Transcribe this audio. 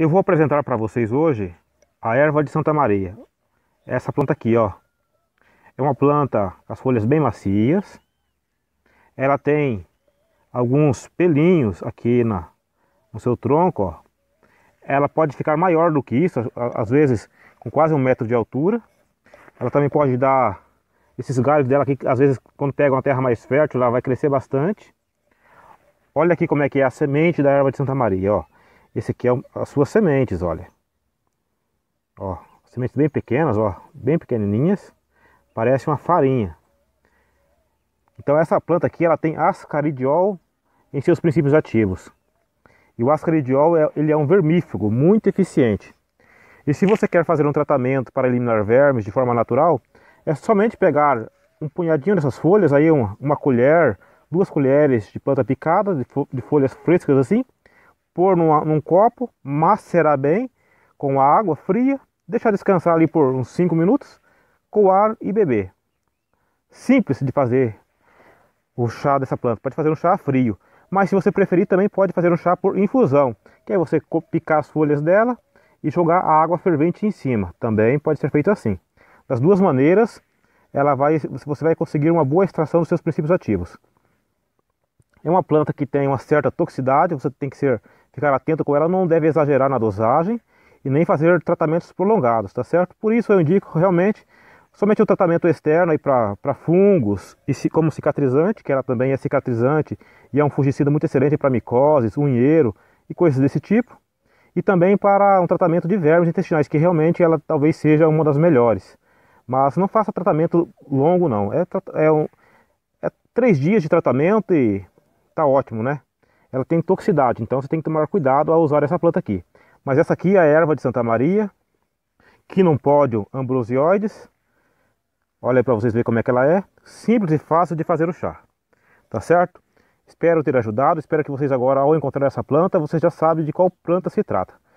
Eu vou apresentar para vocês hoje a erva de Santa Maria. Essa planta aqui, ó. É uma planta com as folhas bem macias. Ela tem alguns pelinhos aqui na, no seu tronco, ó. Ela pode ficar maior do que isso, às vezes com quase um metro de altura. Ela também pode dar esses galhos dela aqui, às vezes quando pega uma terra mais fértil, ela vai crescer bastante. Olha aqui como é que é a semente da erva de Santa Maria, ó. Esse aqui é as suas sementes, olha. Ó, sementes bem pequenas, ó, bem pequenininhas. Parece uma farinha. Então essa planta aqui, ela tem ascaridiol em seus princípios ativos. E o ascaridiol, é, ele é um vermífugo muito eficiente. E se você quer fazer um tratamento para eliminar vermes de forma natural, é somente pegar um punhadinho dessas folhas, aí uma, uma colher, duas colheres de planta picada, de, fo de folhas frescas assim, pôr numa, num copo, macerar bem com a água fria, deixar descansar ali por uns 5 minutos, coar e beber. Simples de fazer o chá dessa planta. Pode fazer um chá frio, mas se você preferir também pode fazer um chá por infusão, que é você picar as folhas dela e jogar a água fervente em cima. Também pode ser feito assim. Das duas maneiras, ela vai, você vai conseguir uma boa extração dos seus princípios ativos. É uma planta que tem uma certa toxicidade, você tem que ser ficar atento com ela, não deve exagerar na dosagem e nem fazer tratamentos prolongados, tá certo? Por isso eu indico realmente somente o tratamento externo para fungos e como cicatrizante, que ela também é cicatrizante e é um fungicida muito excelente para micoses, unheiro e coisas desse tipo. E também para um tratamento de vermes intestinais, que realmente ela talvez seja uma das melhores. Mas não faça tratamento longo não, é, é, um, é três dias de tratamento e tá ótimo, né? ela tem toxicidade, então você tem que tomar cuidado ao usar essa planta aqui. Mas essa aqui é a erva de Santa Maria, Quinompódio ambrosioides. Olha para vocês verem como é que ela é. Simples e fácil de fazer o chá. Tá certo? Espero ter ajudado, espero que vocês agora ao encontrar essa planta, vocês já sabem de qual planta se trata.